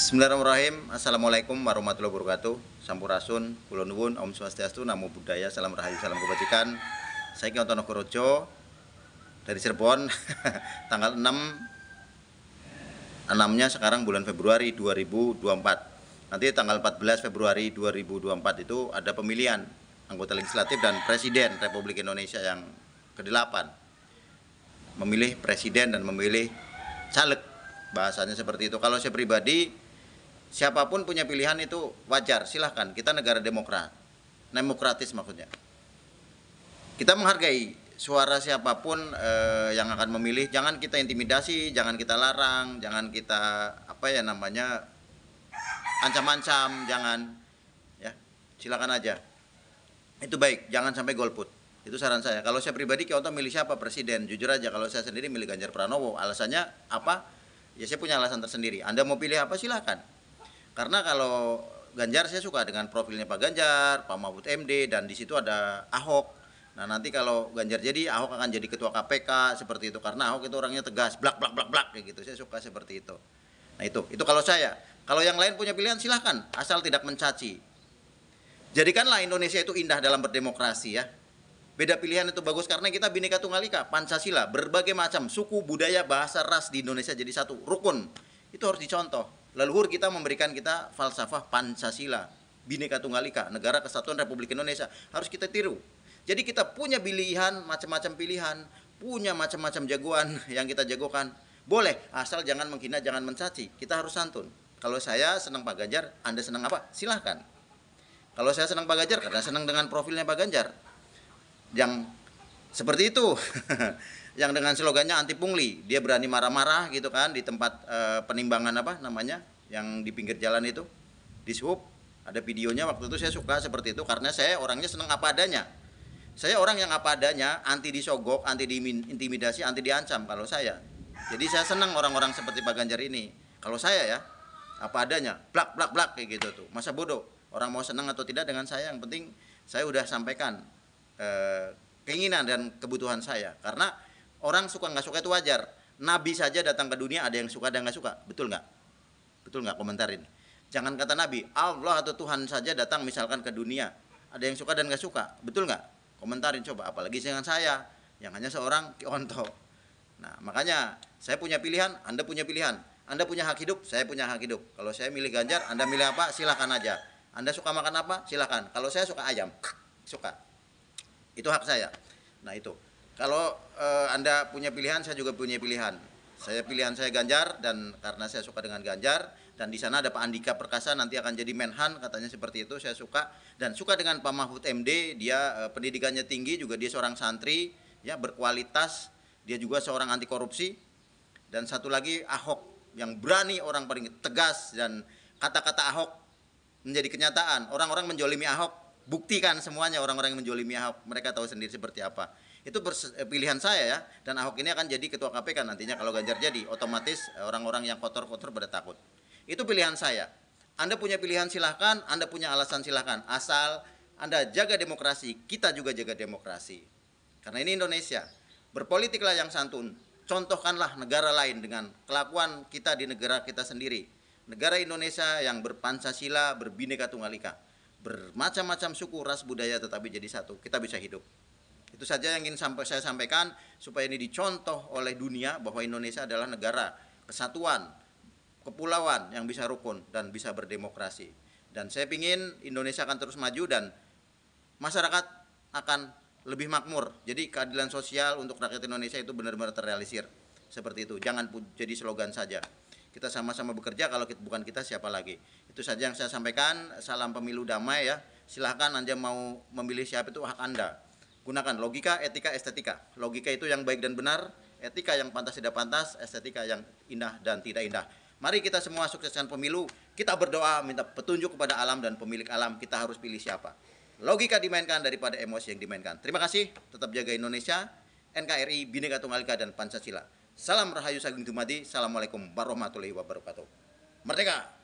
Bismillahirrahmanirrahim. Assalamualaikum warahmatullahi wabarakatuh. Sampurasun, kula nuwun, Om Swastiastu, Namo Buddhaya, salam rahayu, salam kebajikan. Saya Kyoto Nogorojo dari Cirebon tanggal 6 6-nya sekarang bulan Februari 2024. Nanti tanggal 14 Februari 2024 itu ada pemilihan anggota legislatif dan presiden Republik Indonesia yang ke-8. Memilih presiden dan memilih caleg bahasanya seperti itu. Kalau saya pribadi siapapun punya pilihan itu wajar silahkan kita negara demokrat demokratis maksudnya kita menghargai suara siapapun eh, yang akan memilih jangan kita intimidasi jangan kita larang jangan kita apa ya namanya ancam-ancam jangan ya silakan aja itu baik jangan sampai golput itu saran saya kalau saya pribadi kita milih siapa presiden jujur aja kalau saya sendiri milih Ganjar Pranowo alasannya apa ya saya punya alasan tersendiri Anda mau pilih apa silahkan karena kalau Ganjar saya suka dengan profilnya Pak Ganjar, Pak Mahfud MD dan di situ ada Ahok. Nah, nanti kalau Ganjar jadi Ahok akan jadi ketua KPK seperti itu karena Ahok itu orangnya tegas, blak blak blak blak kayak gitu. Saya suka seperti itu. Nah, itu. Itu kalau saya. Kalau yang lain punya pilihan silahkan, asal tidak mencaci. Jadikanlah Indonesia itu indah dalam berdemokrasi ya. Beda pilihan itu bagus karena kita bineka tunggal ika, Pancasila, berbagai macam suku, budaya, bahasa, ras di Indonesia jadi satu, rukun. Itu harus dicontoh leluhur kita memberikan kita falsafah Pancasila, Bhinneka Tunggal Ika, Negara Kesatuan Republik Indonesia. Harus kita tiru. Jadi kita punya pilihan, macam-macam pilihan, punya macam-macam jagoan yang kita jagokan. Boleh, asal jangan menghina, jangan mencaci. Kita harus santun. Kalau saya senang Pak Ganjar, Anda senang apa? Silahkan. Kalau saya senang Pak Ganjar, karena senang dengan profilnya Pak Ganjar. Yang seperti itu yang dengan slogannya anti pungli dia berani marah-marah gitu kan di tempat e, penimbangan apa namanya yang di pinggir jalan itu di sub ada videonya waktu itu saya suka seperti itu karena saya orangnya senang apa adanya saya orang yang apa adanya anti disogok anti diintimidasi anti diancam kalau saya jadi saya senang orang-orang seperti Pak Ganjar ini kalau saya ya apa adanya blak blak blak kayak gitu tuh masa bodoh orang mau senang atau tidak dengan saya yang penting saya udah sampaikan eh, keinginan dan kebutuhan saya karena orang suka nggak suka itu wajar nabi saja datang ke dunia ada yang suka dan nggak suka betul nggak betul nggak komentarin jangan kata nabi Allah atau Tuhan saja datang misalkan ke dunia ada yang suka dan nggak suka betul nggak komentarin coba apalagi dengan saya yang hanya seorang kionto nah makanya saya punya pilihan anda punya pilihan anda punya hak hidup saya punya hak hidup kalau saya milih Ganjar anda milih apa silahkan aja anda suka makan apa silahkan kalau saya suka ayam suka itu hak saya. Nah itu. Kalau e, Anda punya pilihan, saya juga punya pilihan. Saya pilihan saya Ganjar dan karena saya suka dengan Ganjar dan di sana ada Pak Andika Perkasa nanti akan jadi Menhan katanya seperti itu saya suka dan suka dengan Pak Mahfud MD dia e, pendidikannya tinggi juga dia seorang santri ya berkualitas dia juga seorang anti korupsi dan satu lagi Ahok yang berani orang paling tegas dan kata-kata Ahok menjadi kenyataan orang-orang menjolimi Ahok buktikan semuanya orang-orang yang menjolimi Ahok mereka tahu sendiri seperti apa itu eh, pilihan saya ya dan Ahok ini akan jadi ketua KPK nantinya kalau Ganjar jadi otomatis eh, orang-orang yang kotor-kotor pada takut itu pilihan saya Anda punya pilihan silahkan Anda punya alasan silahkan asal Anda jaga demokrasi kita juga jaga demokrasi karena ini Indonesia berpolitiklah yang santun contohkanlah negara lain dengan kelakuan kita di negara kita sendiri negara Indonesia yang berpancasila berbineka tunggal ika bermacam-macam suku, ras, budaya tetapi jadi satu. Kita bisa hidup. Itu saja yang ingin sampai saya sampaikan supaya ini dicontoh oleh dunia bahwa Indonesia adalah negara kesatuan, kepulauan yang bisa rukun dan bisa berdemokrasi. Dan saya ingin Indonesia akan terus maju dan masyarakat akan lebih makmur. Jadi keadilan sosial untuk rakyat Indonesia itu benar-benar terrealisir. Seperti itu. Jangan jadi slogan saja kita sama-sama bekerja kalau kita, bukan kita siapa lagi itu saja yang saya sampaikan salam pemilu damai ya silahkan anda mau memilih siapa itu hak anda gunakan logika etika estetika logika itu yang baik dan benar etika yang pantas tidak pantas estetika yang indah dan tidak indah mari kita semua sukseskan pemilu kita berdoa minta petunjuk kepada alam dan pemilik alam kita harus pilih siapa logika dimainkan daripada emosi yang dimainkan terima kasih tetap jaga Indonesia NKRI Bhinneka Tunggal Ika dan Pancasila Salam Rahayu Sagung Dumadi. Assalamualaikum warahmatullahi wabarakatuh. Merdeka!